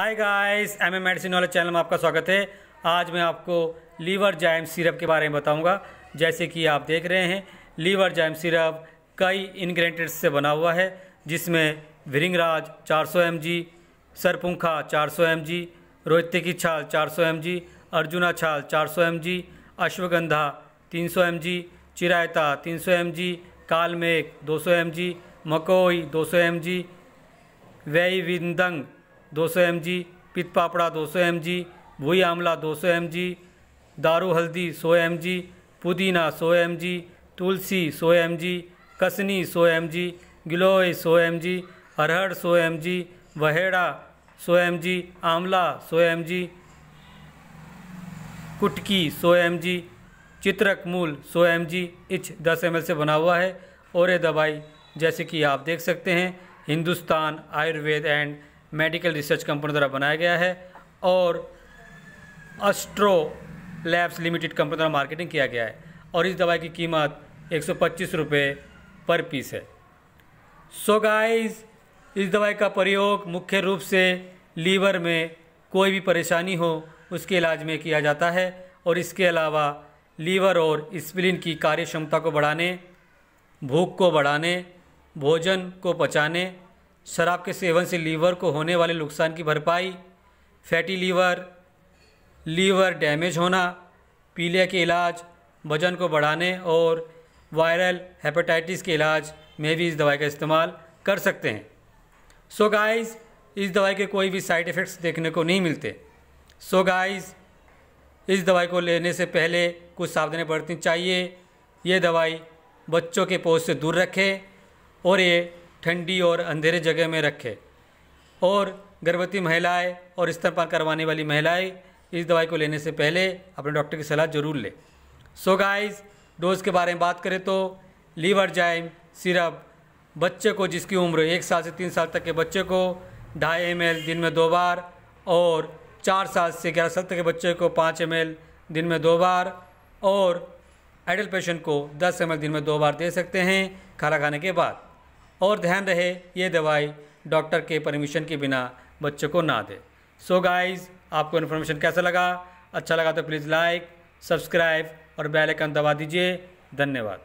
हाय guys M medicine वाले channel में आपका स्वागत है आज मैं आपको लीवर जैम सिरप के बारे में बताऊंगा जैसे कि आप देख रहे हैं लीवर जैम सिरप कई इन्ग्रेडिएंट्स से बना हुआ है जिसमें विरिंगराज 400 जी सरपुंखा 400 जी रोहित्य की छाल 400 जी अर्जुना छाल 400 जी अश्वगंधा 300 जी चिरायता 300 एमजी कालमेघ एम जी मकोई 200 एमजी वैविंदंग दो सौ एम जी पित पापड़ा दो सौ एम जी भुई आंवला दो सौ एम जी दारू हल्दी सौ एम जी पुदीना सौ एम जी तुलसी सौ एम जी कसनी सौ एम जी गिलोय सौ एम जी अरहर सौ एम जी वहेड़ा सौ एम जी आंवला सौ एम जी कुटकी सौ एम जी चित्रक मूल सौ एम जी इच दस एम से बना हुआ है और ये दवाई जैसे कि आप देख सकते हैं Hindustan Ayurved and medical research company द्वारा बनाया गया है और अस्ट्रो लैब्स लिमिटेड कंपनी द्वारा मार्केटिंग किया गया है और इस दवाई की कीमत एक सौ पर पीस है सो so गाइस इस दवाई का प्रयोग मुख्य रूप से लीवर में कोई भी परेशानी हो उसके इलाज में किया जाता है और इसके अलावा लीवर और स्प्लिन की कार्य क्षमता को बढ़ाने भूख को बढ़ाने भोजन को पचाने शराब के सेवन से लीवर को होने वाले नुकसान की भरपाई फैटी लीवर लीवर डैमेज होना पीलिया के इलाज वजन को बढ़ाने और वायरल हेपेटाइटिस के इलाज में भी इस दवाई का इस्तेमाल कर सकते हैं सो so गाइस इस दवाई के कोई भी साइड इफ़ेक्ट्स देखने को नहीं मिलते सो so गाइस इस दवाई को लेने से पहले कुछ सावधानी बरतनी चाहिए ये दवाई बच्चों के पोज से दूर रखें और ये ठंडी और अंधेरे जगह में रखें और गर्भवती महिलाएं और स्तनपान करवाने वाली महिलाएं इस दवाई को लेने से पहले अपने डॉक्टर की सलाह जरूर लें सो गाइस डोज़ के बारे में बात करें तो लीवर जाइम सिरप बच्चे को जिसकी उम्र एक साल से तीन साल तक के बच्चे को ढाई एम दिन में दो बार और चार साल से ग्यारह साल तक के बच्चे को पाँच एम दिन में दो बार और एडल्ट पेशेंट को दस एम दिन में दो बार दे सकते हैं खाना खाने के बाद और ध्यान रहे ये दवाई डॉक्टर के परमिशन के बिना बच्चों को ना दे सो so गाइज आपको इन्फॉर्मेशन कैसा लगा अच्छा लगा तो प्लीज़ लाइक सब्सक्राइब और बेल आइकन दबा दीजिए धन्यवाद